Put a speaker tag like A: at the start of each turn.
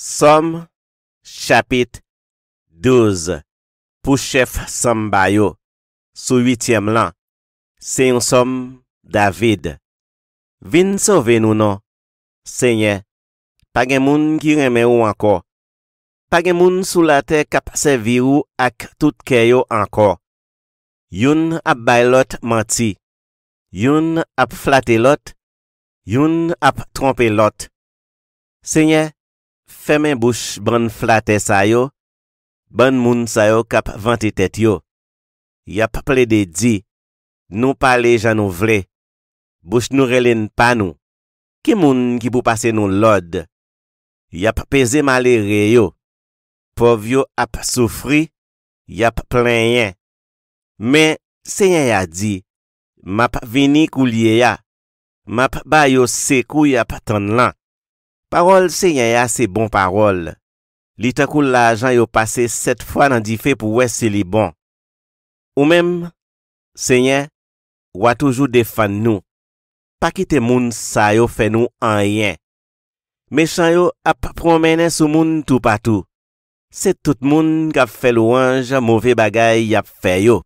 A: SOM CHAPIT 12 POU CHEF SOM BAYO SOU WITIYEM LAN SE YON SOM DAVID VIN SO VENOU NON SENYE PAGE MOUN KI REMEOU ANKO PAGE MOUN SOU LA TE KAPASE VIOU AK TOUD KEYO ANKO YON AP BAY LOT MANTI YON AP FLATE LOT YON AP TROMPE LOT SENYE Feme bouch ban flate sayo, ban moun sayo kap vante tet yo. Yap ple de di, nou pale janou vle. Bouch nou relen panou, ki moun ki pou pase nou lod. Yap peze male reyo, pov yo ap soufri, yap plen yen. Men, se yen ya di, map veni kou liye ya, map bayo se kou yap ton lan. Parol se nye ya se bon parol. Li te kou la ajan yo pase set fwa nan di fe pou wese li bon. Ou mem, se nye, watojou defan nou. Pakite moun sa yo fe nou an yen. Mèchan yo ap promene sou moun tou patou. Se tout moun kap fe louange mouve bagay ap fe yo.